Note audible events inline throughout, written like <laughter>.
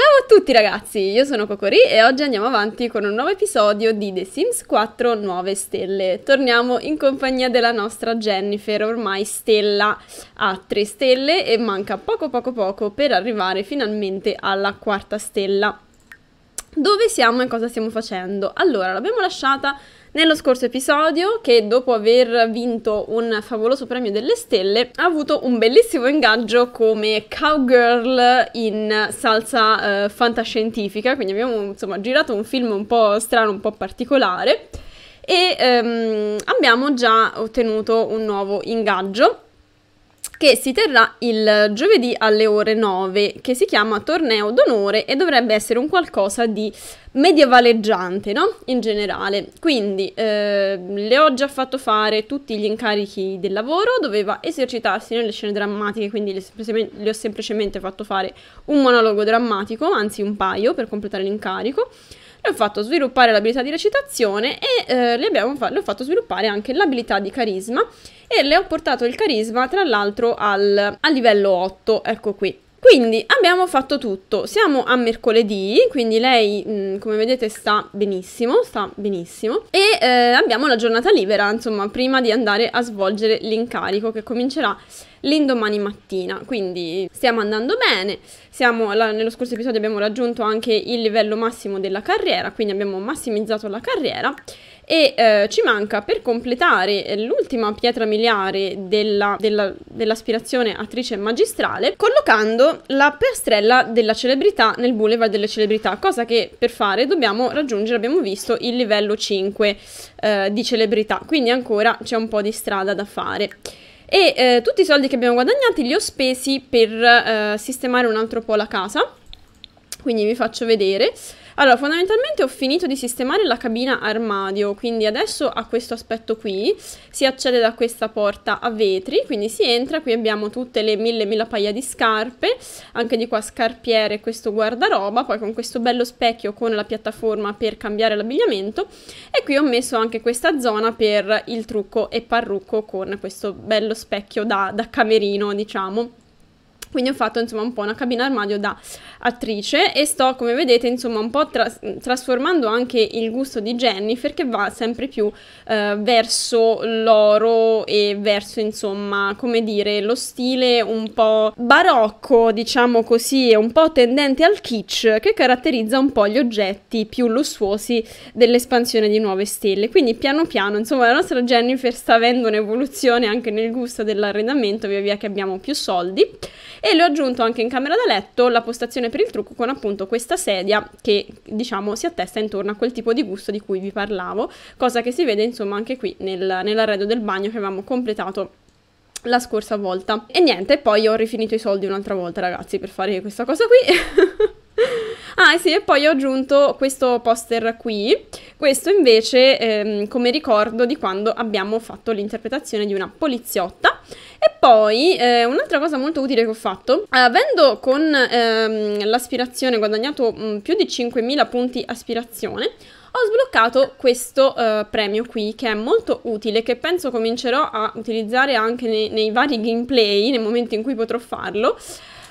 Ciao a tutti ragazzi, io sono Cocori e oggi andiamo avanti con un nuovo episodio di The Sims 4 Nuove Stelle. Torniamo in compagnia della nostra Jennifer, ormai stella a 3 stelle e manca poco poco poco per arrivare finalmente alla quarta stella. Dove siamo e cosa stiamo facendo? Allora, l'abbiamo lasciata nello scorso episodio che dopo aver vinto un favoloso premio delle stelle ha avuto un bellissimo ingaggio come cowgirl in salsa eh, fantascientifica, quindi abbiamo insomma girato un film un po' strano, un po' particolare e ehm, abbiamo già ottenuto un nuovo ingaggio che si terrà il giovedì alle ore 9, che si chiama Torneo d'Onore e dovrebbe essere un qualcosa di medievaleggiante, no? In generale. Quindi eh, le ho già fatto fare tutti gli incarichi del lavoro, doveva esercitarsi nelle scene drammatiche, quindi le, semplicem le ho semplicemente fatto fare un monologo drammatico, anzi un paio per completare l'incarico ho fatto sviluppare l'abilità di recitazione e eh, le, fa- le, ho fatto sviluppare anche l'abilità di carisma e le ho portato il carisma tra l'altro al, al livello 8, ecco qui. Quindi abbiamo fatto tutto, siamo a mercoledì, quindi lei mm, come vedete sta benissimo, sta benissimo e eh, abbiamo la giornata libera, insomma, prima di andare a svolgere l'incarico che comincerà l'indomani mattina, quindi stiamo andando bene, siamo, la, nello scorso episodio abbiamo raggiunto anche il livello massimo della carriera, quindi abbiamo massimizzato la carriera e eh, ci manca per completare eh, l'ultima pietra miliare della, della, dell'aspirazione attrice magistrale collocando la piastrella della celebrità nel boulevard delle celebrità, cosa che per fare dobbiamo raggiungere, abbiamo visto, il livello 5 eh, di celebrità, quindi ancora c'è un po' di strada da fare e eh, tutti i soldi che abbiamo guadagnati li ho spesi per eh, sistemare un altro po' la casa quindi vi faccio vedere allora, fondamentalmente ho finito di sistemare la cabina armadio, quindi adesso a questo aspetto qui, si accede da questa porta a vetri, quindi si entra, qui abbiamo tutte le mille mille paia di scarpe, anche di qua scarpiere, questo guardaroba, poi con questo bello specchio con la piattaforma per cambiare l'abbigliamento e qui ho messo anche questa zona per il trucco e parrucco con questo bello specchio da, da camerino, diciamo quindi ho fatto insomma un po' una cabina armadio da attrice e sto, come vedete, insomma, un po' tras trasformando anche il gusto di Jennifer che va sempre più eh, verso l'oro e verso, insomma, come dire, lo stile un po' barocco, diciamo così, e un po' tendente al kitsch che caratterizza un po' gli oggetti più lussuosi dell'espansione di nuove stelle. Quindi piano piano, insomma, la nostra Jennifer sta avendo un'evoluzione anche nel gusto dell'arredamento via via che abbiamo più soldi e le ho aggiunto anche in camera da letto la postazione bene per il trucco con appunto questa sedia che diciamo si attesta intorno a quel tipo di gusto di cui vi parlavo, cosa che si vede insomma anche qui nel, nell'arredo del bagno che avevamo completato la scorsa volta. E niente, poi ho rifinito i soldi un'altra volta ragazzi per fare questa cosa qui. <laughs> Ah sì, e poi ho aggiunto questo poster qui, questo invece ehm, come ricordo di quando abbiamo fatto l'interpretazione di una poliziotta e poi eh, un'altra cosa molto utile che ho fatto, avendo con ehm, l'aspirazione guadagnato mh, mm, più di 5.000 punti aspirazione, ho sbloccato questo eh, premio qui che è molto utile, che penso comincerò a utilizzare anche nei, nei vari gameplay, nel momento in cui potrò farlo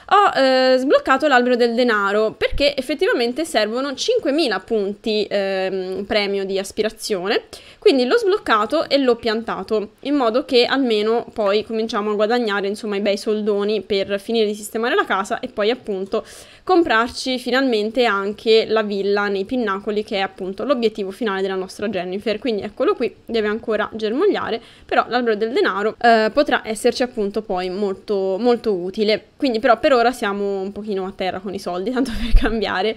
ho eh, sbloccato l'albero del denaro perché effettivamente servono 5.000 punti eh, premio di aspirazione, quindi l'ho sbloccato e l'ho piantato in modo che almeno poi cominciamo a guadagnare insomma i bei soldoni per finire di sistemare la casa e poi appunto comprarci finalmente anche la villa nei pinnacoli che è appunto l'obiettivo finale della nostra Jennifer, quindi eccolo qui, deve ancora germogliare, però l'albero del denaro eh, potrà esserci appunto poi molto molto utile. Quindi però per ora siamo un pochino a terra con i soldi, tanto per cambiare.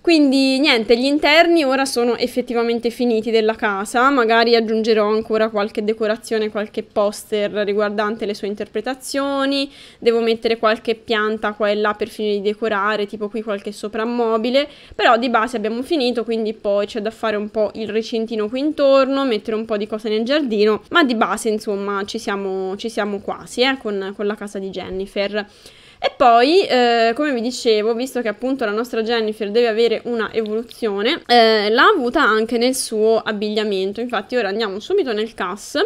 Quindi niente, gli interni ora sono effettivamente finiti della casa, magari aggiungerò ancora qualche decorazione, qualche poster riguardante le sue interpretazioni, devo mettere qualche pianta qua e là per finire di decorare, tipo qui qualche soprammobile, però di base abbiamo finito, quindi poi c'è da fare un po' il recintino qui intorno, mettere un po' di cose nel giardino, ma di base insomma ci siamo, ci siamo quasi eh, con, con la casa di Jennifer. E poi, eh, come vi dicevo, visto che appunto la nostra Jennifer deve avere una evoluzione, eh, l'ha avuta anche nel suo abbigliamento. Infatti ora andiamo subito nel CAS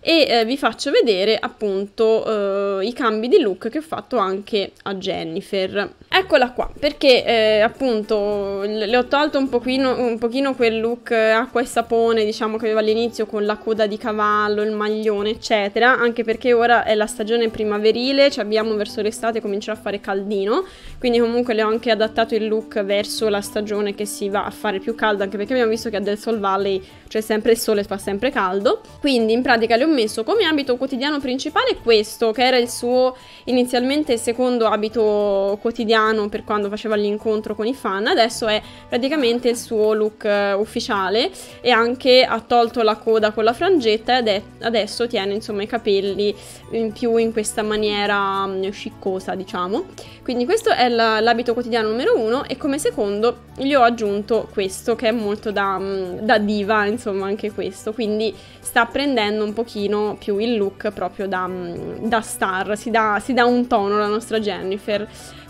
e eh, vi faccio vedere appunto eh, i cambi di look che ho fatto anche a Jennifer. Eccola qua, perché eh, appunto le ho tolto un pochino, un pochino quel look eh, acqua e sapone, diciamo che aveva all'inizio con la coda di cavallo, il maglione, eccetera, anche perché ora è la stagione primaverile, ci abbiamo verso l'estate, comincerà a fare caldino, quindi comunque le ho anche adattato il look verso la stagione che si va a fare più caldo, anche perché abbiamo visto che a Del Sol Valley c'è sempre il sole fa sempre caldo, quindi in pratica le ho ho messo come abito quotidiano principale questo, che era il suo inizialmente secondo abito quotidiano per quando faceva l'incontro con i fan, adesso è praticamente il suo look eh, ufficiale e anche ha tolto la coda con la frangetta e adesso tiene insomma i capelli in più in questa maniera mm, sciccosa, diciamo. Quindi questo è l'abito quotidiano numero uno e come secondo gli ho aggiunto questo che è molto da, mm, da diva, insomma anche questo, quindi sta prendendo un pochino pochino più il look proprio da, mm, da star, si dà, si dà un tono alla nostra Jennifer.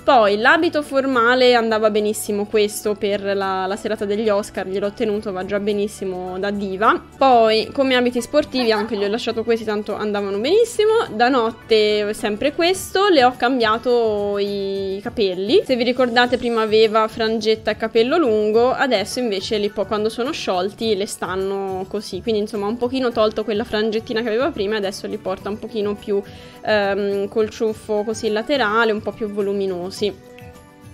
Poi l'abito formale andava benissimo questo per la, la, serata degli Oscar, gliel'ho tenuto, va già benissimo da diva. Poi come abiti sportivi anche gli ho lasciato questi, tanto andavano benissimo. Da notte sempre questo, le ho cambiato i capelli. Se vi ricordate prima aveva frangetta e capello lungo, adesso invece li po- quando sono sciolti le stanno così. Quindi insomma un pochino tolto quella frangettina che aveva prima, adesso li porta un pochino più ehm, col ciuffo così laterale, un po' più voluminoso sì.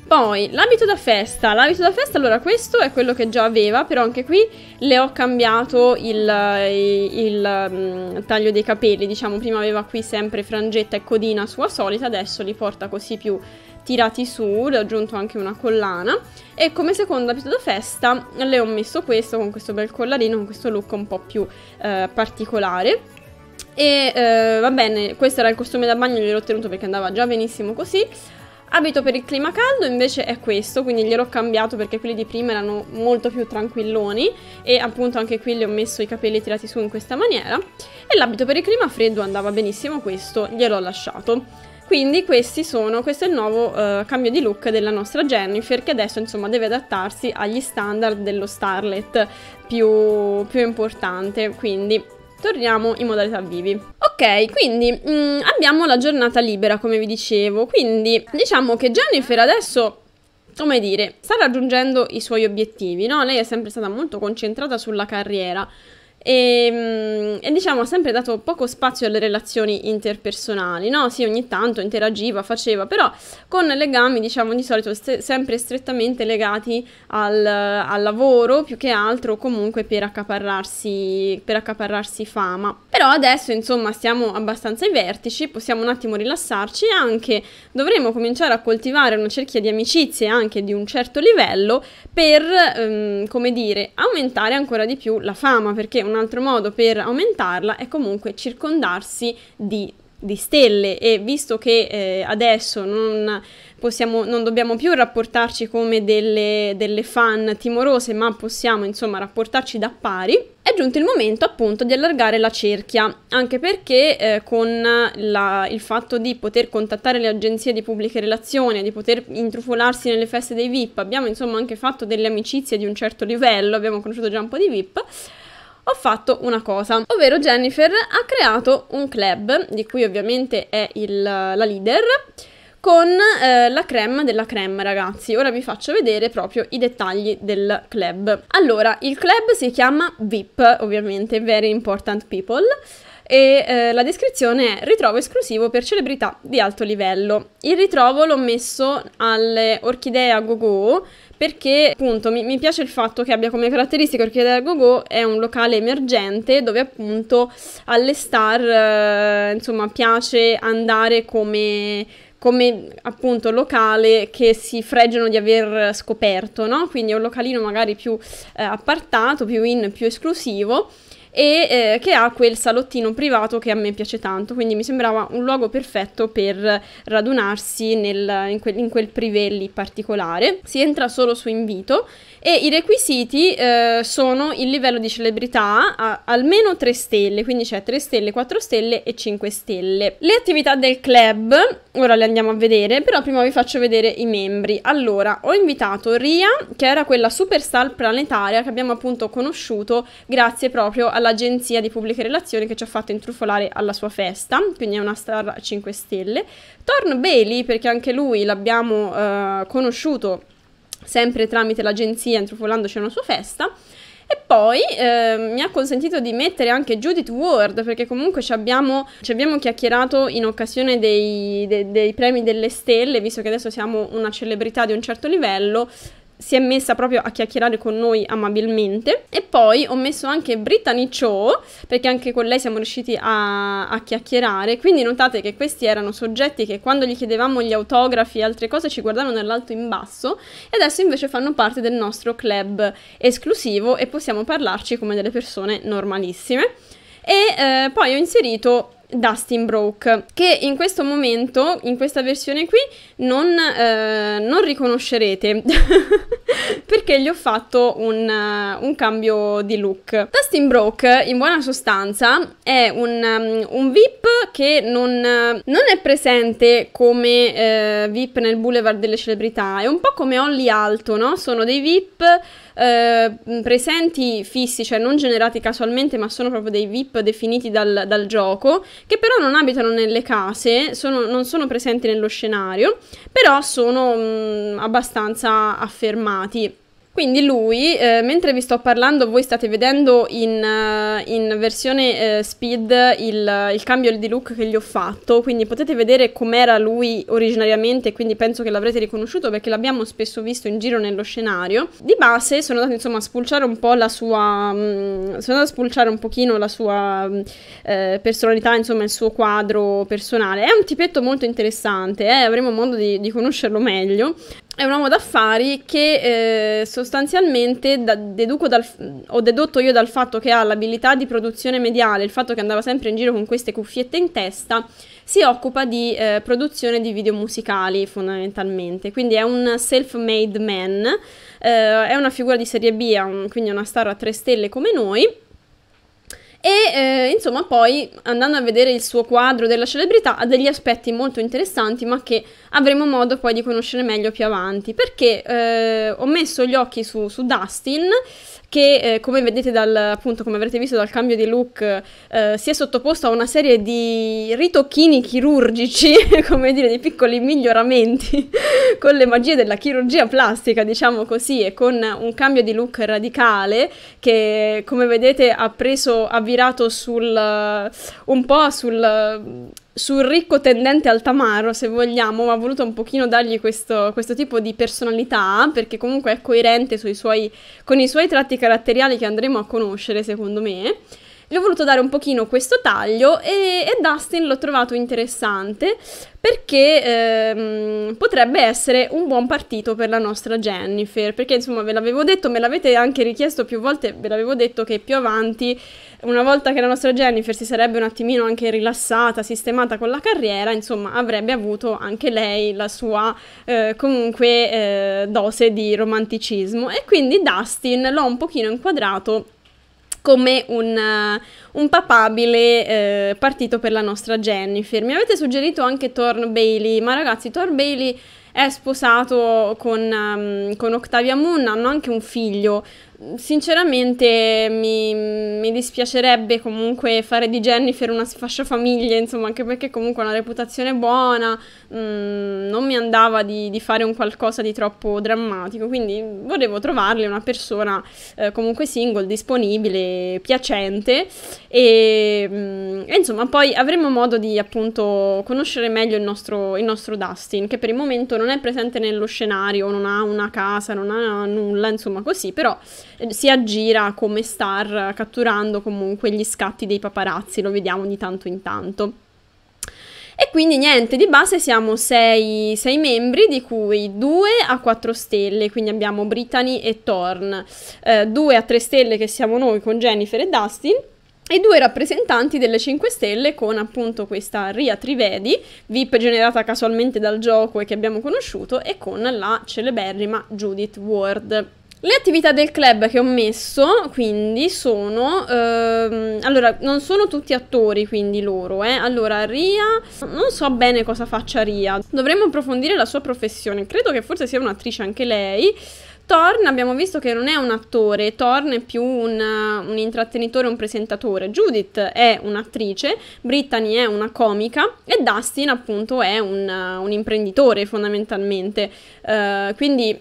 Poi, l'abito da festa. L'abito da festa, allora, questo è quello che già aveva, però anche qui le ho cambiato il, eh, il, il mm, taglio dei capelli. Diciamo, prima aveva qui sempre frangetta e codina sua solita, adesso li porta così più tirati su, le ho aggiunto anche una collana. E come secondo abito da festa le ho messo questo, con questo bel collarino, con questo look un po' più eh, particolare. E eh, va bene, questo era il costume da bagno, l'ho ottenuto perché andava già benissimo così. Abito per il clima caldo invece è questo, quindi gliel'ho cambiato perché quelli di prima erano molto più tranquilloni e appunto anche qui li ho messo i capelli tirati su in questa maniera. E l'abito per il clima freddo andava benissimo questo, gliel'ho lasciato. Quindi questi sono, questo è il nuovo uh, cambio di look della nostra Jennifer che adesso insomma deve adattarsi agli standard dello starlet più, più importante, quindi torniamo in modalità vivi. Ok, quindi mh, mm, abbiamo la giornata libera, come vi dicevo. Quindi diciamo che Jennifer adesso come dire, sta raggiungendo i suoi obiettivi, no? Lei è sempre stata molto concentrata sulla carriera. E, ehm, e, diciamo ha sempre dato poco spazio alle relazioni interpersonali, no? Sì, ogni tanto interagiva, faceva, però con legami diciamo di solito st- sempre strettamente legati al, al, lavoro più che altro comunque per accaparrarsi, per accaparrarsi fama. Però adesso insomma siamo abbastanza ai vertici, possiamo un attimo rilassarci e anche dovremo cominciare a coltivare una cerchia di amicizie anche di un certo livello per, ehm, come dire, aumentare ancora di più la fama perché una un altro modo per aumentarla è comunque circondarsi di di stelle e visto che eh, adesso non, possiamo, non dobbiamo più rapportarci come delle, delle fan timorose ma possiamo insomma rapportarci da pari è giunto il momento appunto di allargare la cerchia anche perché eh, con la, il fatto di poter contattare le agenzie di pubbliche relazioni di poter intrufolarsi nelle feste dei VIP abbiamo insomma anche fatto delle amicizie di un certo livello abbiamo conosciuto già un po' di VIP ho fatto una cosa, ovvero Jennifer ha creato un club, di cui ovviamente è il, la leader, con eh, la creme della creme ragazzi ora vi faccio vedere proprio i dettagli del club allora il club si chiama VIP ovviamente Very Important People e eh, la descrizione è ritrovo esclusivo per celebrità di alto livello il ritrovo l'ho messo alle orchidee a go perché appunto mi, mi, piace il fatto che abbia come caratteristica Orchidea del go è un locale emergente dove appunto alle star eh, insomma piace andare come come appunto locale che si fregiano di aver scoperto, no? Quindi è un localino magari più eh, appartato, più in, più esclusivo e eh, che ha quel salottino privato che a me piace tanto, quindi mi sembrava un luogo perfetto per radunarsi nel, in, quel, in quel privelli particolare. Si entra solo su invito e i requisiti eh, sono il livello di celebrità a almeno 3 stelle, quindi c'è 3 stelle, 4 stelle e 5 stelle. Le attività del club, ora le andiamo a vedere, però prima vi faccio vedere i membri. Allora, ho invitato Ria, che era quella superstar planetaria che abbiamo appunto conosciuto grazie proprio alla all'agenzia di pubbliche relazioni che ci ha fatto intrufolare alla sua festa, quindi è una star 5 stelle. Torn Bailey, perché anche lui l'abbiamo eh, conosciuto sempre tramite l'agenzia intrufolandoci alla sua festa. E poi eh, mi ha consentito di mettere anche Judith Ward, perché comunque ci abbiamo, ci abbiamo chiacchierato in occasione dei, de, dei premi delle stelle, visto che adesso siamo una celebrità di un certo livello, si è messa proprio a chiacchierare con noi amabilmente. E poi ho messo anche Brittany Cho, perché anche con lei siamo riusciti a, a chiacchierare. Quindi notate che questi erano soggetti che quando gli chiedevamo gli autografi e altre cose ci guardavano dall'alto in basso e adesso invece fanno parte del nostro club esclusivo e possiamo parlarci come delle persone normalissime. E eh, poi ho inserito Dustin Broke, che in questo momento, in questa versione qui, non, eh, non riconoscerete <laughs> perché gli ho fatto un, eh, un, cambio di look. Dustin Broke, in buona sostanza, è un, mm, un VIP che non, eh, non, è presente come eh, VIP nel Boulevard delle Celebrità, è un po' come Holly Alto, no? Sono dei VIP eh, presenti fissi, cioè non generati casualmente, ma sono proprio dei VIP definiti dal, dal gioco, che però non abitano nelle case, sono, non sono presenti nello scenario, però sono mh, mm, abbastanza affermati. Quindi lui, eh, mentre vi sto parlando, voi state vedendo in, eh, in versione eh, speed il, il, cambio di look che gli ho fatto, quindi potete vedere com'era lui originariamente, quindi penso che l'avrete riconosciuto perché l'abbiamo spesso visto in giro nello scenario. Di base sono andato insomma a spulciare un po' la sua... Mh, mm, sono andata a spulciare un pochino la sua mh, mm, eh, personalità, insomma il suo quadro personale. È un tipetto molto interessante, eh, avremo modo di, di conoscerlo meglio è un uomo d'affari che eh, sostanzialmente da, dal, ho dedotto io dal fatto che ha l'abilità di produzione mediale, il fatto che andava sempre in giro con queste cuffiette in testa, si occupa di eh, produzione di video musicali fondamentalmente, quindi è un self-made man, eh, è una figura di serie B, un, quindi una star a tre stelle come noi e eh, insomma, poi andando a vedere il suo quadro della celebrità, ha degli aspetti molto interessanti, ma che avremo modo poi di conoscere meglio più avanti. Perché eh, ho messo gli occhi su, su Dustin che eh, come vedete dal, appunto, come avrete visto dal cambio di look, eh, si è sottoposto a una serie di ritocchini chirurgici, <laughs> come dire, di piccoli miglioramenti <laughs> con le magie della chirurgia plastica, diciamo così, e con un cambio di look radicale che, come vedete, ha preso, ha virato sul, eh, un po' sul sul ricco tendente al tamaro, se vogliamo, ma ha voluto un pochino dargli questo, questo, tipo di personalità, perché comunque è coerente suoi, con i suoi tratti caratteriali che andremo a conoscere, secondo me. Le ho voluto dare un pochino questo taglio e, e Dustin l'ho trovato interessante perché ehm, potrebbe essere un buon partito per la nostra Jennifer, perché insomma ve l'avevo detto, me l'avete anche richiesto più volte, ve l'avevo detto che più avanti, una volta che la nostra Jennifer si sarebbe un attimino anche rilassata, sistemata con la carriera, insomma avrebbe avuto anche lei la sua eh, comunque eh, dose di romanticismo e quindi Dustin l'ho un pochino inquadrato come un, eh, un papabile eh, partito per la nostra Jennifer. Mi avete suggerito anche Thorn Bailey, ma ragazzi, Thorn Bailey è sposato con, um, con Octavia Moon, hanno anche un figlio sinceramente mi, mi, dispiacerebbe comunque fare di Jennifer una fascia famiglia, insomma, anche perché comunque ha una reputazione buona, mh, mm, non mi andava di, di, fare un qualcosa di troppo drammatico, quindi volevo trovarle una persona eh, comunque single, disponibile, piacente e, mh, mm, e, insomma poi avremo modo di appunto conoscere meglio il nostro, il nostro Dustin, che per il momento non è presente nello scenario, non ha una casa, non ha nulla, insomma così, però... Eh, si aggira come star catturando comunque gli scatti dei paparazzi, lo vediamo di tanto in tanto. E quindi niente, di base siamo 6 membri, di cui 2 a 4 stelle, quindi abbiamo Brittany e Thorn, 2 eh, a 3 stelle che siamo noi con Jennifer e Dustin, e due rappresentanti delle 5 stelle con appunto questa Ria Trivedi, VIP generata casualmente dal gioco e che abbiamo conosciuto, e con la celeberrima Judith Ward. Le attività del club che ho messo, quindi, sono... Ehm, allora, non sono tutti attori, quindi, loro, eh. Allora, Ria... Non so bene cosa faccia Ria. Dovremmo approfondire la sua professione. Credo che forse sia un'attrice anche lei. Thorn abbiamo visto che non è un attore, Thorn è più un, un intrattenitore, un presentatore. Judith è un'attrice, Brittany è una comica e Dustin appunto è un, un imprenditore fondamentalmente. Uh, quindi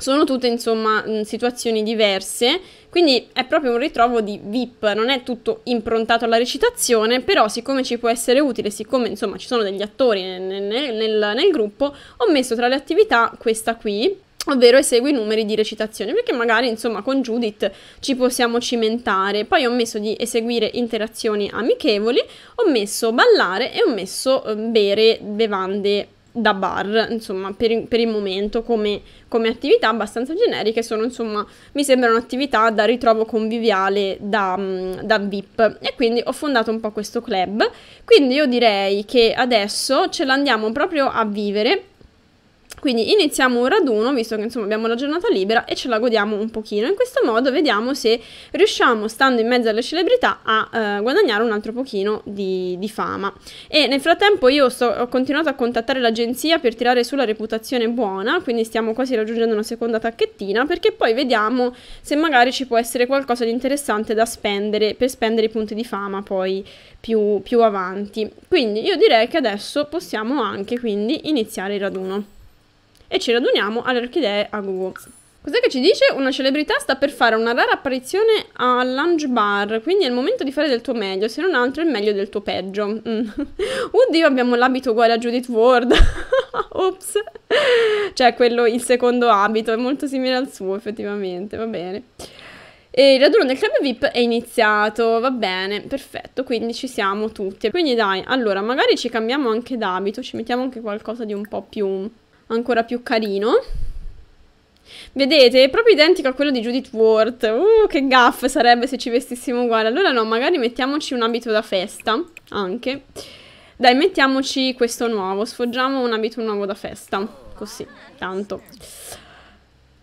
sono tutte insomma situazioni diverse, quindi è proprio un ritrovo di VIP, non è tutto improntato alla recitazione, però siccome ci può essere utile, siccome insomma ci sono degli attori nel, nel, nel, nel gruppo, ho messo tra le attività questa qui, ovvero esegui i numeri di recitazione, perché magari insomma con Judith ci possiamo cimentare. Poi ho messo di eseguire interazioni amichevoli, ho messo ballare e ho messo eh, bere bevande da bar, insomma, per, per il momento come, come, attività abbastanza generiche, sono insomma, mi sembrano attività da ritrovo conviviale da, mm, da VIP e quindi ho fondato un po' questo club. Quindi io direi che adesso ce l'andiamo proprio a vivere quindi iniziamo un raduno, visto che insomma abbiamo la giornata libera e ce la godiamo un pochino. In questo modo vediamo se riusciamo, stando in mezzo alle celebrità, a eh, guadagnare un altro pochino di, di fama. E nel frattempo io sto, ho continuato a contattare l'agenzia per tirare su la reputazione buona, quindi stiamo quasi raggiungendo una seconda tacchettina, perché poi vediamo se magari ci può essere qualcosa di interessante da spendere, per spendere i punti di fama poi più, più avanti. Quindi io direi che adesso possiamo anche quindi iniziare il raduno e ci raduniamo alle orchidee a Gugu. Cos'è che ci dice? Una celebrità sta per fare una rara apparizione al lunch bar, quindi è il momento di fare del tuo meglio, se non altro il meglio del tuo peggio. Mm. <laughs> Oddio, abbiamo l'abito uguale a Judith Ward. <laughs> Ops. Cioè, quello, il secondo abito, è molto simile al suo, effettivamente, va bene. E il raduno del club VIP è iniziato, va bene, perfetto, quindi ci siamo tutti. Quindi dai, allora, magari ci cambiamo anche d'abito, ci mettiamo anche qualcosa di un po' più ancora più carino. Vedete, è proprio identico a quello di Judith Ward. Uh, che gaff sarebbe se ci vestissimo uguale. Allora no, magari mettiamoci un abito da festa, anche. Dai, mettiamoci questo nuovo. Sfoggiamo un abito nuovo da festa. Così, tanto.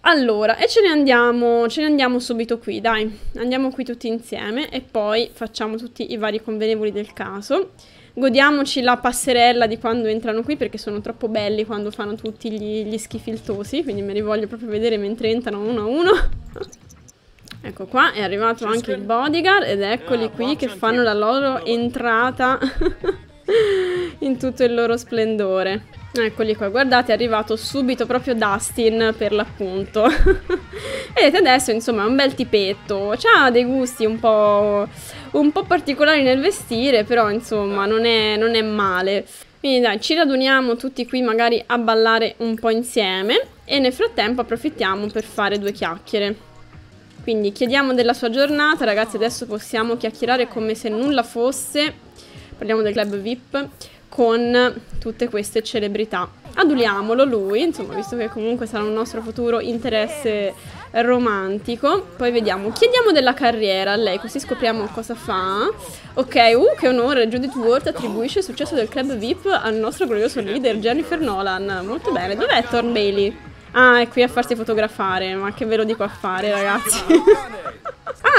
Allora, e ce ne andiamo, ce ne andiamo subito qui, dai. Andiamo qui tutti insieme e poi facciamo tutti i vari convenevoli del caso. Godiamoci la passerella di quando entrano qui perché sono troppo belli quando fanno tutti gli, gli schifiltosi, quindi me li voglio proprio vedere mentre entrano uno a uno. <laughs> ecco qua, è arrivato anche il bodyguard ed eccoli ah, qui che fanno la loro entrata <laughs> in tutto il loro splendore. Eccoli qua, guardate, è arrivato subito proprio Dustin per l'appunto. <laughs> Vedete adesso, insomma, è un bel tipetto. Ha dei gusti un po' un po' particolari nel vestire, però insomma non è, non è male. Quindi dai, ci raduniamo tutti qui magari a ballare un po' insieme e nel frattempo approfittiamo per fare due chiacchiere. Quindi chiediamo della sua giornata, ragazzi adesso possiamo chiacchierare come se nulla fosse, parliamo del club VIP, con tutte queste celebrità. Aduliamolo lui, insomma, visto che comunque sarà un nostro futuro interesse romantico. Poi vediamo, chiediamo della carriera a lei, così scopriamo cosa fa. Ok, uh, che onore, Judith Ward attribuisce il successo del club VIP al nostro glorioso leader Jennifer Nolan. Molto bene, dov'è Thorn Bailey? Ah, è qui a farsi fotografare, ma che ve lo dico a fare, ragazzi. <laughs>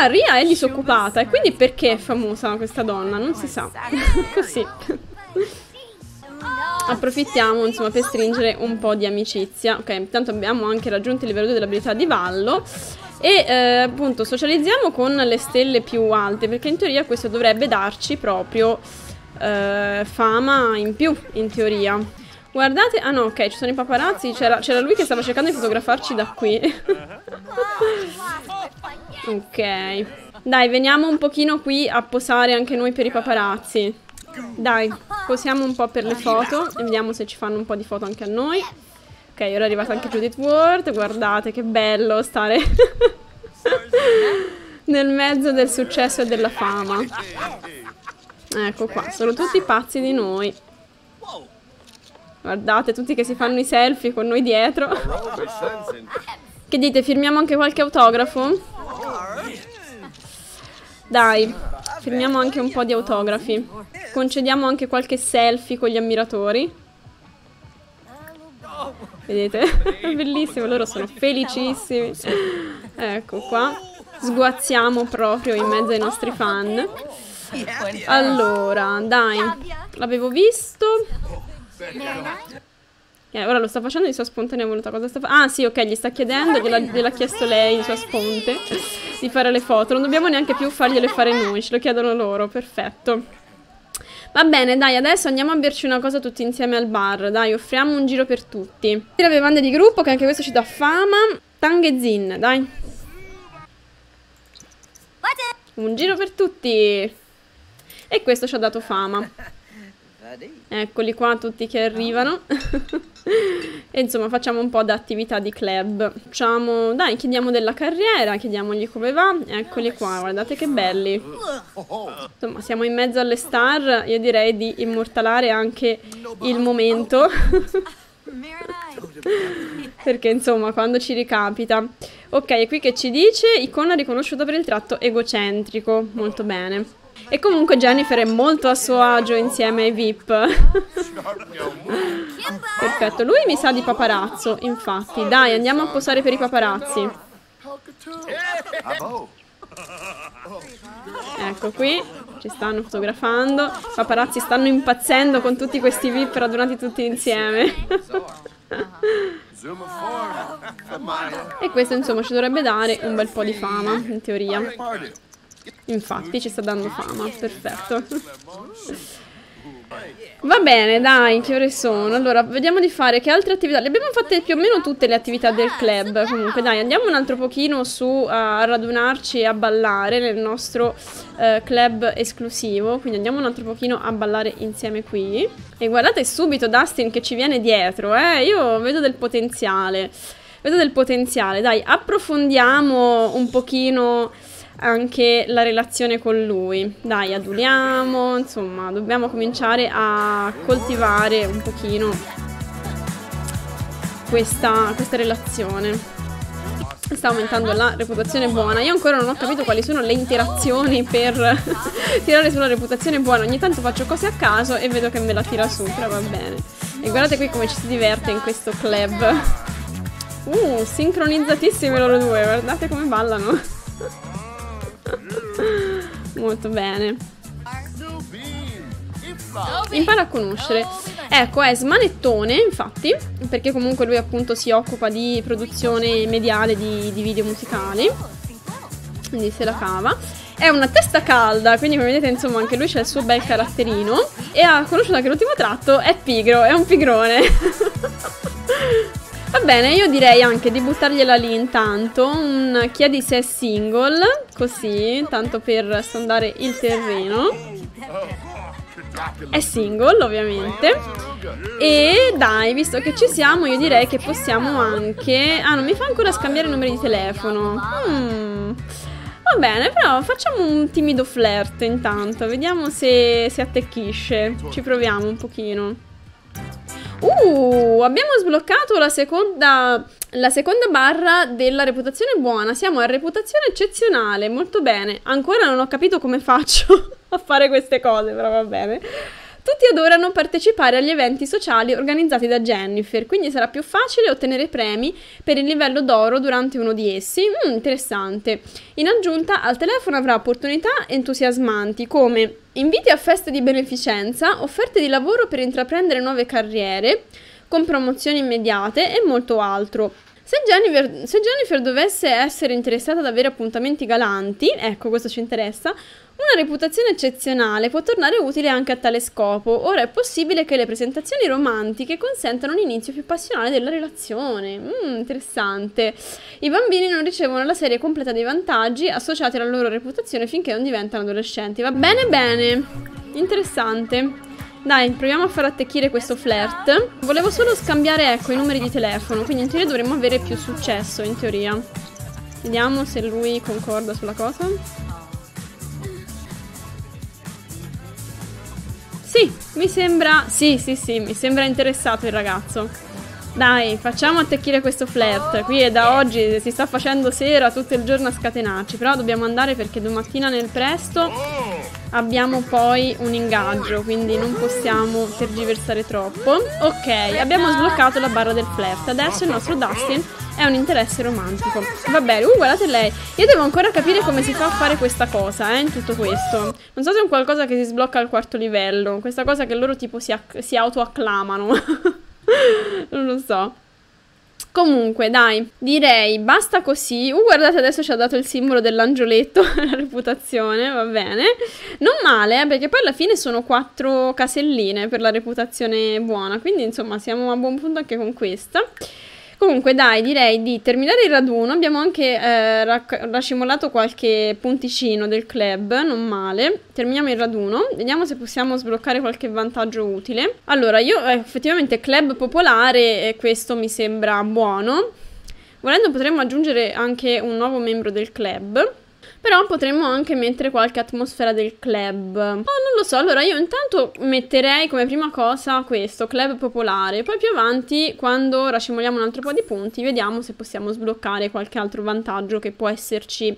ah, Ria è disoccupata, e quindi perché è famosa questa donna? Non si sa. <laughs> Così approfittiamo insomma per stringere un po' di amicizia. Ok, intanto abbiamo anche raggiunto il livello 2 dell'abilità di ballo e eh, appunto socializziamo con le stelle più alte perché in teoria questo dovrebbe darci proprio eh, fama in più, in teoria. Guardate, ah no, ok, ci sono i paparazzi, c'era lui che stava cercando di fotografarci da qui. <laughs> ok. Dai, veniamo un pochino qui a posare anche noi per i paparazzi. Dai, posiamo un po' per le foto e vediamo se ci fanno un po' di foto anche a noi. Ok, ora è arrivata anche Judith Ward. Guardate che bello stare <laughs> nel mezzo del successo e della fama. Ecco qua, sono tutti pazzi di noi. Guardate, tutti che si fanno i selfie con noi dietro. che dite, firmiamo anche qualche autografo? Dai, Firmiamo anche un po' di autografi. Concediamo anche qualche selfie con gli ammiratori. Vedete? <laughs> Bellissimo, loro sono felicissimi. Ecco qua. Sguazziamo proprio in mezzo ai nostri fan. Allora, dai. L'avevo visto. Eh, ora lo sta facendo di sua spontanea volontà. Cosa sta facendo? Ah, sì, ok, gli sta chiedendo, gliel'ha chiesto lei, di sua sponte, di fare le foto. Non dobbiamo neanche più fargliele fare noi, ce lo chiedono loro, perfetto. Va bene, dai, adesso andiamo a berci una cosa tutti insieme al bar. Dai, offriamo un giro per tutti. Le bevande di gruppo, che anche questo ci dà fama. Tang e Zin, dai. Un giro per tutti. E questo ci ha dato fama. Eccoli qua tutti che arrivano. <laughs> e insomma facciamo un po' di attività di club. Facciamo, dai, chiediamo della carriera, chiediamogli come va. Eccoli qua, guardate che belli. Insomma, siamo in mezzo alle star. Io direi di immortalare anche il momento. <laughs> Perché insomma, quando ci ricapita. Ok, qui che ci dice icona riconosciuta per il tratto egocentrico. Molto bene. E comunque Jennifer è molto a suo agio insieme ai VIP. Perfetto, lui mi sa di paparazzo, infatti. Dai, andiamo a posare per i paparazzi. Ecco qui, ci stanno fotografando. I paparazzi stanno impazzendo con tutti questi VIP radunati tutti insieme. e questo insomma ci dovrebbe dare un bel po' di fama, in teoria. Infatti ci sta dando fama, perfetto. Va bene, dai, che ore sono? Allora, vediamo di fare che altre attività. Le abbiamo fatte più o meno tutte le attività del club. Comunque, dai, andiamo un altro pochino su a radunarci e a ballare nel nostro eh, club esclusivo. Quindi andiamo un altro pochino a ballare insieme qui. E guardate subito Dustin che ci viene dietro, eh. Io vedo del potenziale. Vedo del potenziale, dai, approfondiamo un pochino anche la relazione con lui. Dai, aduliamo, insomma, dobbiamo cominciare a coltivare un pochino questa, questa relazione. Sta aumentando la reputazione buona. Io ancora non ho capito quali sono le interazioni per <laughs> tirare sulla reputazione buona. Ogni tanto faccio cose a caso e vedo che me la tira su, però va bene. E guardate qui come ci si diverte in questo club. Uh, sincronizzatissimi loro due, guardate come ballano. Molto bene. Impara a conoscere. Ecco, è smanettone, infatti, perché comunque lui appunto si occupa di produzione mediale di, di video musicali. Quindi se la cava. È una testa calda, quindi come vedete insomma anche lui c'è il suo bel caratterino. E ha conosciuto anche l'ultimo tratto, è pigro, è un pigrone. <laughs> Va bene, io direi anche di buttargliela lì intanto, un chiedi se è single, così, tanto per sondare il terreno. È single ovviamente E dai visto che ci siamo Io direi che possiamo anche Ah non mi fa ancora scambiare i numeri di telefono mm. Va bene però facciamo un timido flirt intanto Vediamo se si attecchisce Ci proviamo un pochino Uh, abbiamo sbloccato la seconda, la seconda barra della reputazione buona. Siamo a reputazione eccezionale, molto bene. Ancora non ho capito come faccio <laughs> a fare queste cose, però va bene. Tutti adorano partecipare agli eventi sociali organizzati da Jennifer, quindi sarà più facile ottenere premi per il livello d'oro durante uno di essi. Mm, interessante. In aggiunta, al telefono avrà opportunità entusiasmanti come inviti a feste di beneficenza, offerte di lavoro per intraprendere nuove carriere, con promozioni immediate e molto altro. Se Jennifer, se Jennifer, dovesse essere interessata ad avere appuntamenti galanti, ecco questo ci interessa, una reputazione eccezionale può tornare utile anche a tale scopo. Ora è possibile che le presentazioni romantiche consentano un inizio più passionale della relazione. Mmm, interessante. I bambini non ricevono la serie completa dei vantaggi associati alla loro reputazione finché non diventano adolescenti. Va bene, bene. Interessante. Dai, proviamo a far attecchire questo flirt. Volevo solo scambiare, ecco, i numeri di telefono, quindi in teoria dovremmo avere più successo, in teoria. Vediamo se lui concorda sulla cosa. Sì, mi sembra. Sì, sì, sì, mi sembra interessato il ragazzo. Dai, facciamo attecchire questo flirt. Qui è da oggi, si sta facendo sera tutto il giorno a scatenarci. Però dobbiamo andare perché domattina nel presto oh. abbiamo poi un ingaggio, quindi non possiamo tergiversare troppo. Ok, abbiamo sbloccato la barra del flirt. Adesso il nostro Dustin è un interesse romantico. Va bene, uh, guardate lei. Io devo ancora capire come si fa a fare questa cosa, eh, in tutto questo. Non so se è un qualcosa che si sblocca al quarto livello. Questa cosa che loro tipo si, si autoacclamano. <laughs> <laughs> non lo so. Comunque, dai, direi basta così. Uh, guardate, adesso ci ha dato il simbolo dell'angioletto, <laughs> la reputazione, va bene. Non male, eh, perché poi alla fine sono quattro caselline per la reputazione buona, quindi insomma siamo a buon punto anche con questa. Comunque, dai, direi di terminare il raduno. Abbiamo anche eh, rac- racimolato qualche punticino del club, non male. Terminiamo il raduno, vediamo se possiamo sbloccare qualche vantaggio utile. Allora, io eh, effettivamente club popolare, eh, questo mi sembra buono. Volendo potremmo aggiungere anche un nuovo membro del club. Però potremmo anche mettere qualche atmosfera del club. Oh, non lo so, allora io intanto metterei come prima cosa questo, club popolare. Poi più avanti, quando racimoliamo un altro po' di punti, vediamo se possiamo sbloccare qualche altro vantaggio che può esserci,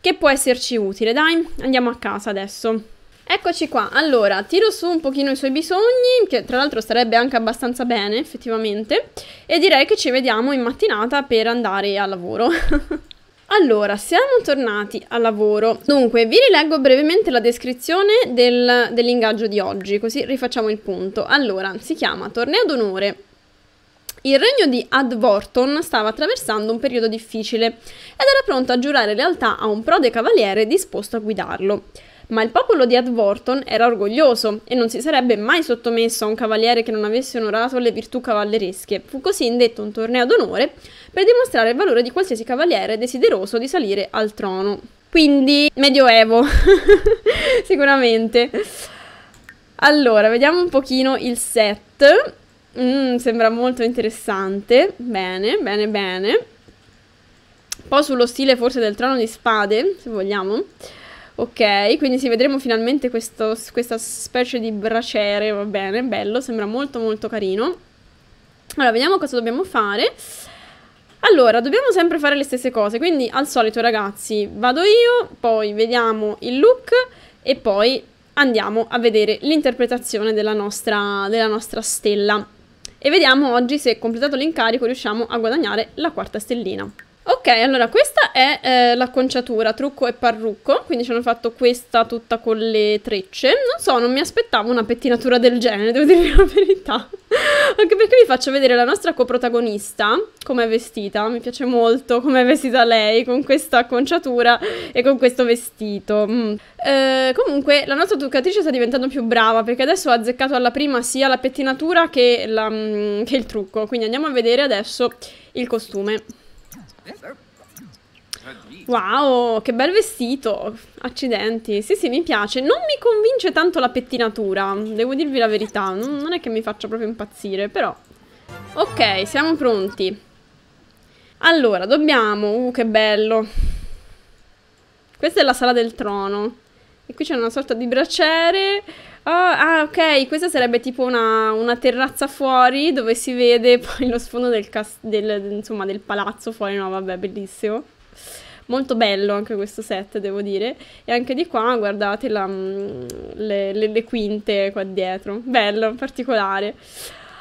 che può esserci utile. Dai, andiamo a casa adesso. Eccoci qua, allora tiro su un pochino i suoi bisogni, che tra l'altro starebbe anche abbastanza bene effettivamente, e direi che ci vediamo in mattinata per andare a lavoro. <laughs> Allora, siamo tornati al lavoro. Dunque, vi rileggo brevemente la descrizione del, dell'ingaggio di oggi, così rifacciamo il punto. Allora, si chiama Torneo d'onore. Il regno di Advorton stava attraversando un periodo difficile ed era pronto a giurare lealtà a un prode cavaliere disposto a guidarlo ma il popolo di Advorton era orgoglioso e non si sarebbe mai sottomesso a un cavaliere che non avesse onorato le virtù cavalleresche. Fu così indetto un torneo d'onore per dimostrare il valore di qualsiasi cavaliere desideroso di salire al trono. Quindi, medioevo, <laughs> sicuramente. Allora, vediamo un pochino il set. Mm, sembra molto interessante. Bene, bene, bene. Un po' sullo stile forse del trono di spade, se vogliamo. Ok, quindi sì, vedremo finalmente questo, questa specie di braciere, va bene, bello, sembra molto molto carino. Allora, vediamo cosa dobbiamo fare. Allora, dobbiamo sempre fare le stesse cose, quindi al solito ragazzi, vado io, poi vediamo il look e poi andiamo a vedere l'interpretazione della della nostra stella. E vediamo oggi se completato l'incarico riusciamo a guadagnare la quarta stellina. Ok, allora questa è eh, l'acconciatura, trucco e parrucco, quindi ci hanno fatto questa tutta con le trecce. Non so, non mi aspettavo una pettinatura del genere, devo dire la verità. <laughs> Anche perché vi faccio vedere la nostra coprotagonista, com'è vestita, mi piace molto come è vestita lei, con questa acconciatura e con questo vestito. Mm. Eh, comunque, la nostra truccatrice sta diventando più brava, perché adesso ha azzeccato alla prima sia la pettinatura che, la, mm, che il trucco. Quindi andiamo a vedere adesso il costume. Wow, che bel vestito. Accidenti. Sì, sì, mi piace. Non mi convince tanto la pettinatura, devo dirvi la verità. Non è che mi faccia proprio impazzire, però... Ok, siamo pronti. Allora, dobbiamo... Uh, che bello. Questa è la sala del trono. E qui c'è una sorta di braciere. Oh, ah, ok, questa sarebbe tipo una, una, terrazza fuori dove si vede <laughs> poi lo sfondo del, del, insomma, del palazzo fuori. No, vabbè, bellissimo. Molto bello anche questo set, devo dire. E anche di qua, guardate la, mm, le, le, le quinte qua dietro. Bello, particolare.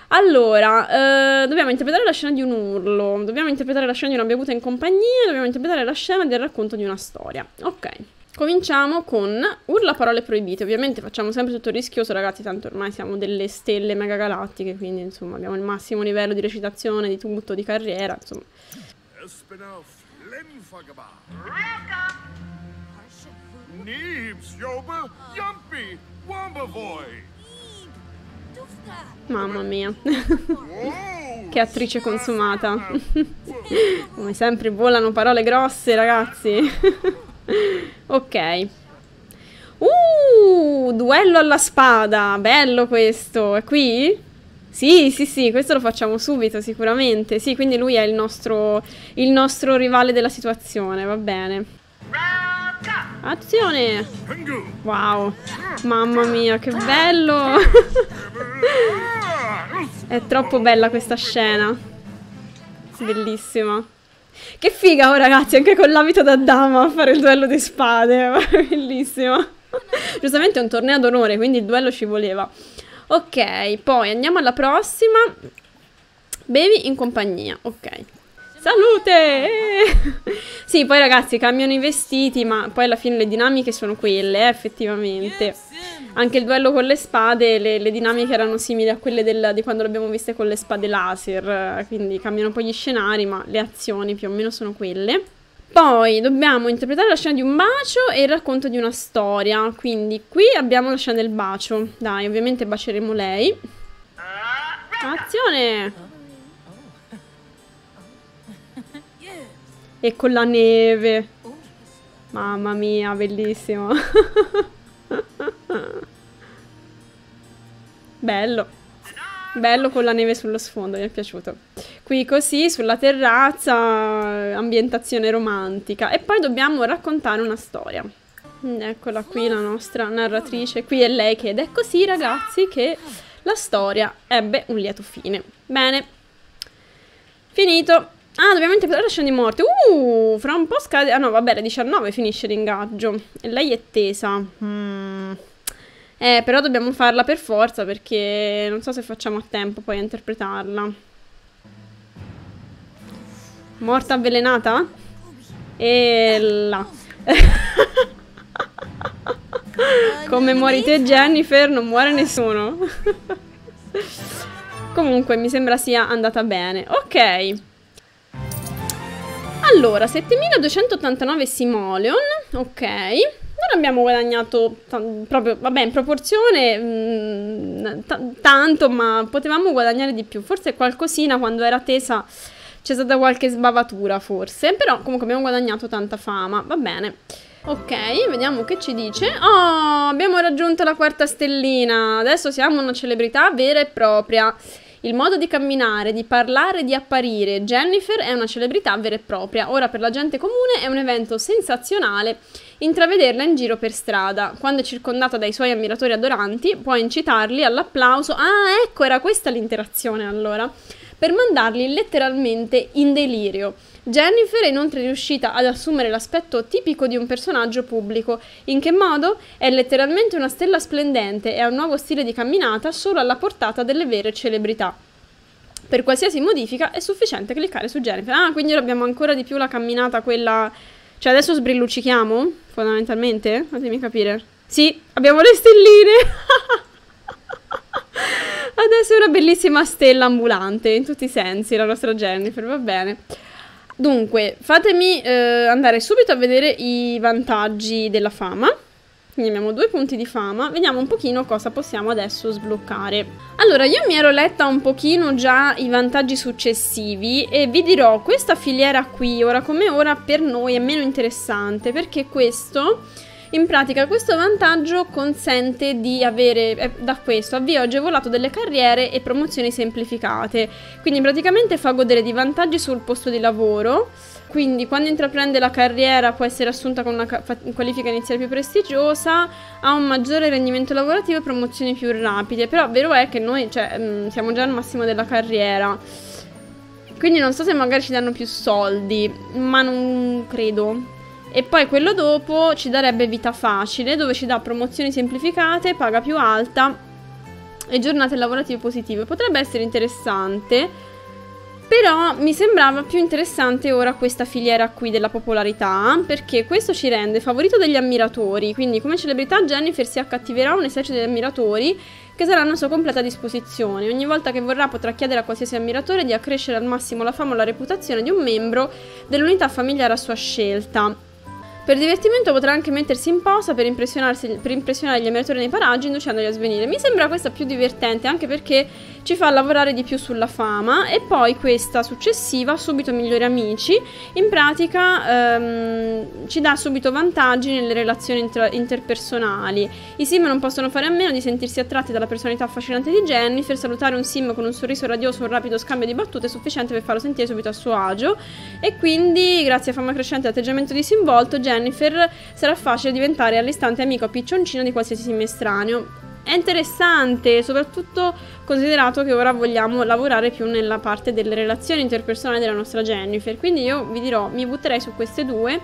Allora, eh, dobbiamo interpretare la scena di un urlo, dobbiamo interpretare la scena di una bevuta in compagnia, dobbiamo interpretare la scena del racconto di una storia. Ok. Cominciamo con urla parole proibite, ovviamente facciamo sempre tutto rischioso ragazzi, tanto ormai siamo delle stelle mega galattiche, quindi insomma abbiamo il massimo livello di recitazione, di tutto, di carriera, insomma. Mamma mia, che attrice consumata. <laughs> Come sempre volano parole grosse ragazzi. <laughs> ok. Uh, duello alla spada, bello questo, è qui? Sì, sì, sì, questo lo facciamo subito sicuramente, sì, quindi lui è il nostro, il nostro rivale della situazione, va bene. Azione! Wow, mamma mia, che bello! <laughs> è troppo bella questa scena, bellissima. Che figa, oh ragazzi, anche con l'abito da dama a fare il duello di spade, <laughs> bellissimo. Giustamente è un torneo d'onore, quindi il duello ci voleva. Ok, poi andiamo alla prossima. Bevi in compagnia, ok. Salute! <laughs> sì, poi ragazzi, cambiano i vestiti, ma poi alla fine le dinamiche sono quelle, eh, effettivamente. Anche il duello con le spade, le, le dinamiche erano simili a quelle del, di quando l'abbiamo viste con le spade laser, quindi cambiano un po' gli scenari, ma le azioni più o meno sono quelle. Poi dobbiamo interpretare la scena di un bacio e il racconto di una storia, quindi qui abbiamo la scena del bacio. Dai, ovviamente baceremo lei. Azione! E con la neve. Mamma mia, bellissimo. <laughs> Bello. Bello con la neve sullo sfondo, mi è piaciuto. Qui così, sulla terrazza, ambientazione romantica. E poi dobbiamo raccontare una storia. Mm, eccola qui la nostra narratrice. Qui è lei che ed è così ragazzi che la storia ebbe un lieto fine. Bene. Finito. Ah, dobbiamo interpretare la scena di morte. Uh, fra un po' scade... Ah no, vabbè, alle 19 finisce l'ingaggio. E lei è tesa. Mmm... Eh, però dobbiamo farla per forza perché non so se facciamo a tempo poi a interpretarla. Morta avvelenata? E là. <laughs> Come muori te Jennifer, non muore nessuno. <laughs> Comunque mi sembra sia andata bene. Ok. Allora, 7289 simoleon. Ok non abbiamo guadagnato t- proprio, vabbè, in proporzione mh, mm, t- tanto, ma potevamo guadagnare di più. Forse qualcosina quando era tesa c'è stata qualche sbavatura, forse. Però comunque abbiamo guadagnato tanta fama, va bene. Ok, vediamo che ci dice. Oh, abbiamo raggiunto la quarta stellina. Adesso siamo una celebrità vera e propria. Il modo di camminare, di parlare, di apparire. Jennifer è una celebrità vera e propria. Ora per la gente comune è un evento sensazionale intravederla in giro per strada. Quando è circondata dai suoi ammiratori adoranti, può incitarli all'applauso. Ah, ecco, era questa l'interazione allora. Per mandarli letteralmente in delirio. Jennifer è inoltre riuscita ad assumere l'aspetto tipico di un personaggio pubblico. In che modo? È letteralmente una stella splendente e ha un nuovo stile di camminata solo alla portata delle vere celebrità. Per qualsiasi modifica è sufficiente cliccare su Jennifer. Ah, quindi abbiamo ancora di più la camminata quella cioè adesso sbrilluccichiamo, fondamentalmente? Fatemi capire. Sì, abbiamo le stelline! <laughs> adesso è una bellissima stella ambulante, in tutti i sensi, la nostra Jennifer, va bene. Dunque, fatemi eh, andare subito a vedere i vantaggi della fama quindi abbiamo due punti di fama, vediamo un pochino cosa possiamo adesso sbloccare. Allora, io mi ero letta un pochino già i vantaggi successivi e vi dirò, questa filiera qui, ora come ora, per noi è meno interessante perché questo... In pratica questo vantaggio consente di avere eh, da questo avvio agevolato delle carriere e promozioni semplificate, quindi praticamente fa godere di vantaggi sul posto di lavoro quindi quando intraprende la carriera può essere assunta con una qualifica iniziale più prestigiosa, ha un maggiore rendimento lavorativo e promozioni più rapide, però vero è che noi cioè, mm, siamo già al massimo della carriera. Quindi non so se magari ci danno più soldi, ma non credo. E poi quello dopo ci darebbe vita facile, dove ci dà promozioni semplificate, paga più alta e giornate lavorative positive. Potrebbe essere interessante. Però mi sembrava più interessante ora questa filiera qui della popolarità, perché questo ci rende favorito degli ammiratori, quindi come celebrità Jennifer si accattiverà un esercito di ammiratori che saranno a sua completa disposizione. Ogni volta che vorrà potrà chiedere a qualsiasi ammiratore di accrescere al massimo la fama o la reputazione di un membro dell'unità familiare a sua scelta. Per divertimento potrà anche mettersi in posa per, per impressionare gli ammiratori nei paraggi inducendoli a svenire. Mi sembra questa più divertente anche perché ci fa lavorare di più sulla fama e poi questa successiva, subito migliori amici, in pratica ehm, ci dà subito vantaggi nelle relazioni inter- interpersonali. I sim non possono fare a meno di sentirsi attratti dalla personalità affascinante di Jennifer, salutare un sim con un sorriso radioso, un rapido scambio di battute è sufficiente per farlo sentire subito a suo agio e quindi grazie a fama crescente e atteggiamento disinvolto Jennifer sarà facile diventare all'istante amico piccioncino di qualsiasi sim estraneo è interessante, soprattutto considerato che ora vogliamo lavorare più nella parte delle relazioni interpersonali della nostra Jennifer. Quindi io vi dirò, mi butterei su queste due.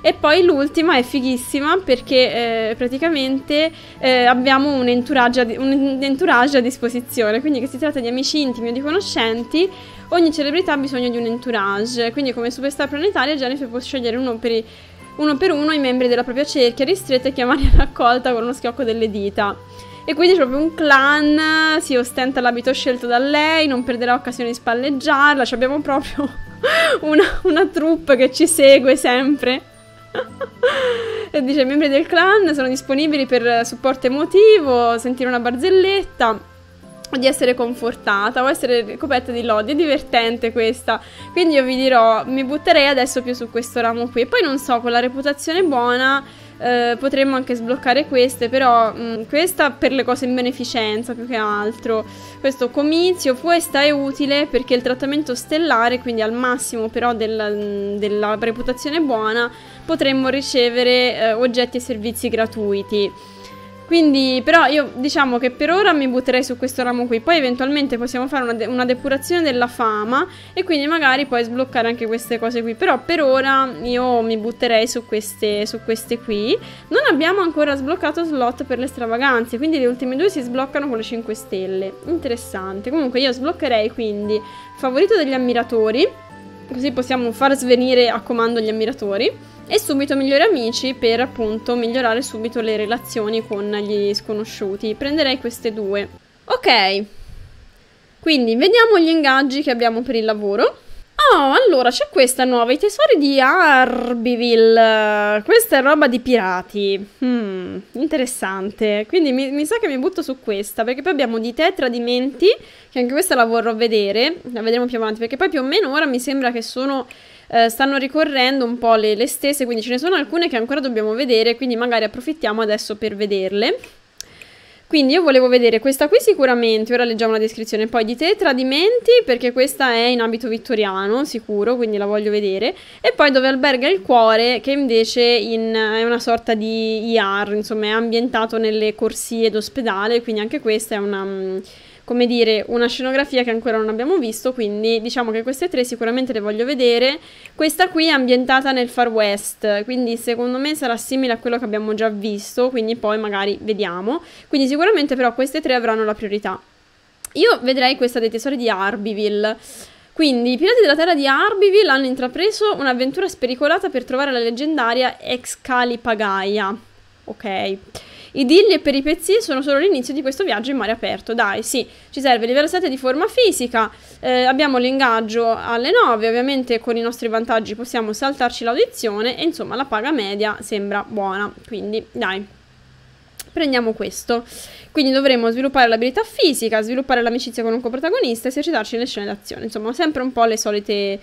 E poi l'ultima è fighissima perché eh, praticamente eh, abbiamo un entourage, un entourage, a disposizione, quindi che si tratta di amici intimi o di conoscenti, ogni celebrità ha bisogno di un entourage, quindi come superstar planetaria Jennifer può scegliere uno per, i, uno per uno i membri della propria cerchia ristretta e chiamarli a raccolta con uno schiocco delle dita. E quindi c'è proprio un clan, si ostenta l'abito scelto da lei, non perderà occasione di spalleggiarla, cioè abbiamo proprio <laughs> una, una troupe che ci segue sempre. <laughs> e dice, i membri del clan sono disponibili per supporto emotivo, sentire una barzelletta di essere confortata o essere coperta di lodi. È divertente questa. Quindi io vi dirò, mi butterei adesso più su questo ramo qui. E poi non so, con la reputazione buona eh, potremmo anche sbloccare queste, però mh, mm, questa per le cose in beneficenza più che altro. Questo comizio questa è utile perché il trattamento stellare, quindi al massimo però del, mm, della reputazione buona, potremmo ricevere eh, oggetti e servizi gratuiti. Quindi, però, io diciamo che per ora mi butterei su questo ramo qui. Poi, eventualmente, possiamo fare una, de una, depurazione della fama. E quindi, magari, poi sbloccare anche queste cose qui. Però, per ora, io mi butterei su queste, su queste qui. Non abbiamo ancora sbloccato slot per le stravaganze. Quindi, le ultime due si sbloccano con le 5 stelle. Interessante. Comunque, io sbloccherei quindi favorito degli ammiratori. Così possiamo far svenire a comando gli ammiratori e subito migliori amici per appunto migliorare subito le relazioni con gli sconosciuti. Prenderei queste due. Ok, quindi vediamo gli ingaggi che abbiamo per il lavoro. Oh, allora c'è questa nuova, i tesori di Arbyville. Questa è roba di pirati. Hmm, interessante. Quindi mi, mi, sa che mi butto su questa, perché poi abbiamo di te tradimenti, che anche questa la vorrò vedere, la vedremo più avanti, perché poi più o meno ora mi sembra che sono eh, stanno ricorrendo un po' le, le stesse, quindi ce ne sono alcune che ancora dobbiamo vedere, quindi magari approfittiamo adesso per vederle. Quindi io volevo vedere questa qui sicuramente, ora leggiamo la descrizione, poi di te tradimenti perché questa è in abito vittoriano sicuro, quindi la voglio vedere, e poi dove alberga il cuore che invece in, è una sorta di IR, insomma è ambientato nelle corsie d'ospedale, quindi anche questa è una mm, come dire, una scenografia che ancora non abbiamo visto, quindi diciamo che queste tre sicuramente le voglio vedere. Questa qui è ambientata nel Far West, quindi secondo me sarà simile a quello che abbiamo già visto, quindi poi magari vediamo. Quindi sicuramente però queste tre avranno la priorità. Io vedrei questa dei tesori di Arbyville. Quindi i pirati della terra di Arbyville hanno intrapreso un'avventura spericolata per trovare la leggendaria Excalipagaia. Ok. Idilli e peripezie sono solo l'inizio di questo viaggio in mare aperto. Dai, sì, ci serve livello 7 di forma fisica, eh, abbiamo l'ingaggio alle 9, ovviamente con i nostri vantaggi possiamo saltarci l'audizione e insomma la paga media sembra buona, quindi dai. Prendiamo questo. Quindi dovremo sviluppare l'abilità fisica, sviluppare l'amicizia con un coprotagonista, esercitarci nelle scene d'azione. Insomma, sempre un po' le solite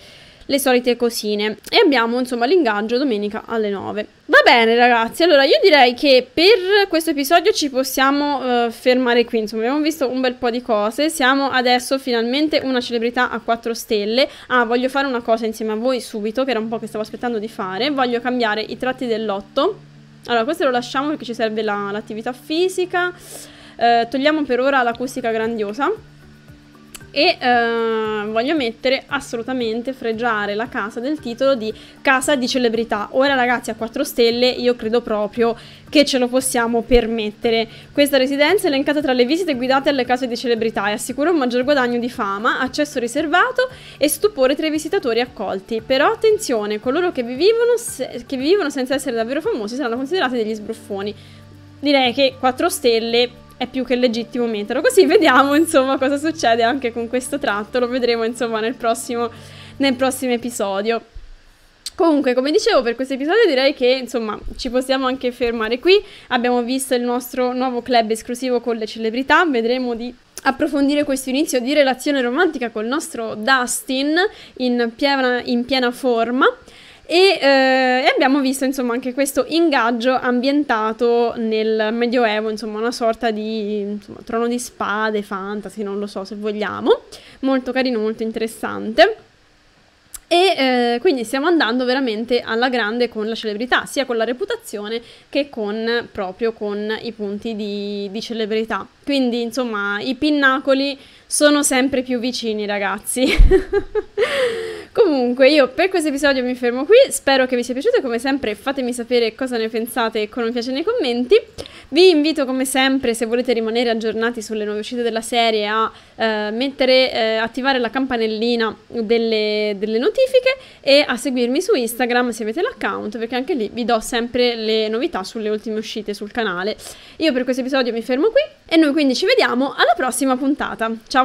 le solite cosine. E abbiamo insomma l'ingaggio domenica alle 9. Va bene ragazzi, allora io direi che per questo episodio ci possiamo uh, fermare qui, insomma abbiamo visto un bel po' di cose, siamo adesso finalmente una celebrità a 4 stelle, ah voglio fare una cosa insieme a voi subito che era un po' che stavo aspettando di fare, voglio cambiare i tratti del lotto, allora questo lo lasciamo perché ci serve l'attività fisica, uh, togliamo per ora l'acustica grandiosa e eh, voglio mettere assolutamente fregiare la casa del titolo di casa di celebrità. Ora ragazzi a 4 stelle io credo proprio che ce lo possiamo permettere. Questa residenza è elencata tra le visite guidate alle case di celebrità e assicura un maggior guadagno di fama, accesso riservato e stupore tra i visitatori accolti. Però attenzione, coloro che vi vivono, se- che vi vivono senza essere davvero famosi saranno considerati degli sbruffoni. Direi che 4 stelle è più che legittimo metterlo. Così vediamo insomma cosa succede anche con questo tratto, lo vedremo insomma nel prossimo, nel prossimo episodio. Comunque, come dicevo, per questo episodio direi che insomma ci possiamo anche fermare qui. Abbiamo visto il nostro nuovo club esclusivo con le celebrità, vedremo di approfondire questo inizio di relazione romantica col nostro Dustin in piena, in piena forma. E, eh, abbiamo visto insomma anche questo ingaggio ambientato nel Medioevo, insomma una sorta di insomma, trono di spade, fantasy, non lo so se vogliamo, molto carino, molto interessante. E eh, quindi stiamo andando veramente alla grande con la celebrità, sia con la reputazione che con, proprio con i punti di, di celebrità. Quindi insomma i pinnacoli sono sempre più vicini, ragazzi. <laughs> Comunque, io per questo episodio mi fermo qui. Spero che vi sia piaciuto. Come sempre, fatemi sapere cosa ne pensate e cosa piace nei commenti. Vi invito, come sempre, se volete rimanere aggiornati sulle nuove uscite della serie, a eh, mettere, eh, attivare la campanellina delle, delle notifiche e a seguirmi su Instagram se avete l'account, perché anche lì vi do sempre le novità sulle ultime uscite sul canale. Io per questo episodio mi fermo qui e noi quindi ci vediamo alla prossima puntata. Ciao!